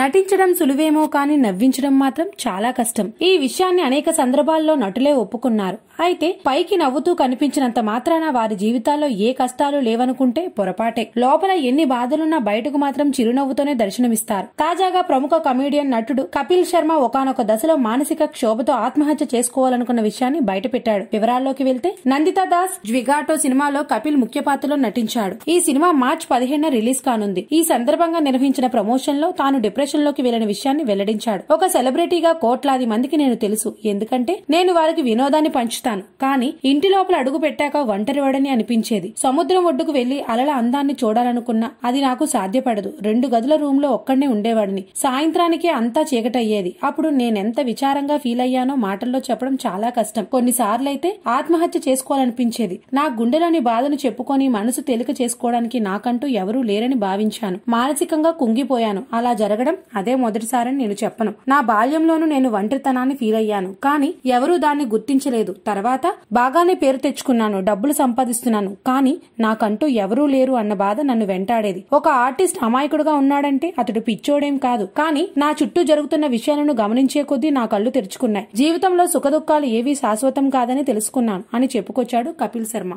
నటించడం సులువేమో కానీ నవ్వించడం మాత్రం చాలా కష్టం ఈ విషయాన్ని అనేక సందర్భాల్లో నటులే ఒప్పుకున్నారు అయితే పైకి నవ్వుతూ కనిపించినంత మాత్రాన వారి జీవితాల్లో ఏ కష్టాలు లేవనుకుంటే పొరపాటే లోపల ఎన్ని బాధలున్నా బయటకు మాత్రం చిరునవ్వుతోనే దర్శనమిస్తారు తాజాగా ప్రముఖ కమేడియన్ నటుడు కపిల్ శర్మ ఒకనొక దశలో మానసిక క్షోభతో ఆత్మహత్య చేసుకోవాలనుకున్న విషయాన్ని బయటపెట్టాడు వివరాల్లోకి వెళ్తే నందిత దాస్ జ్విగాటో సినిమాలో కపిల్ ముఖ్య పాత్రలో నటించాడు ఈ సినిమా మార్చ్ పదిహేను రిలీజ్ కానుంది ఈ సందర్భంగా నిర్వహించిన ప్రమోషన్ లో తాను డిప్రెషన్ లోకి వెళ్లిన విషయాన్ని వెల్లడించాడు ఒక సెలబ్రిటీగా కోట్లాది మందికి నేను తెలుసు ఎందుకంటే నేను వారికి వినోదాన్ని పంచు ఇస్తాను కాని ఇంటి లోపల అడుగు పెట్టాక ఒంటరివాడని అనిపించేది సముద్రం ఒడ్డుకు వెళ్లి అలల అందాన్ని చూడాలనుకున్నా అది నాకు సాధ్యపడదు రెండు గదుల రూమ్ లో ఒక్కడే ఉండేవాడిని సాయంత్రానికి అంతా చీకటయ్యేది అప్పుడు నేనెంత విచారంగా ఫీల్ అయ్యానో మాటల్లో చెప్పడం చాలా కష్టం కొన్నిసార్లైతే ఆత్మహత్య చేసుకోవాలనిపించేది నా గుండెలోని బాధను చెప్పుకొని మనసు తేలిక చేసుకోవడానికి నాకంటూ ఎవరూ లేరని భావించాను మానసికంగా కుంగిపోయాను అలా జరగడం అదే మొదటిసారని నేను చెప్పను నా బాల్యంలోనూ నేను ఒంటరితనాన్ని ఫీల్ అయ్యాను కానీ ఎవరూ దాన్ని గుర్తించలేదు తర్వాత బాగానే పేరు తెచ్చుకున్నాను డబ్బులు సంపాదిస్తున్నాను కానీ నాకంటూ ఎవరూ లేరు అన్న బాధ నన్ను వెంటాడేది ఒక ఆర్టిస్ట్ అమాయకుడుగా ఉన్నాడంటే అతడు పిచ్చోడేం కాదు కానీ నా చుట్టూ జరుగుతున్న విషయాలను గమనించే కొద్దీ నా కళ్ళు తెరుచుకున్నాయి జీవితంలో సుఖదుఖాలు ఏవీ శాశ్వతం కాదని తెలుసుకున్నాను అని చెప్పుకొచ్చాడు కపిల్ శర్మ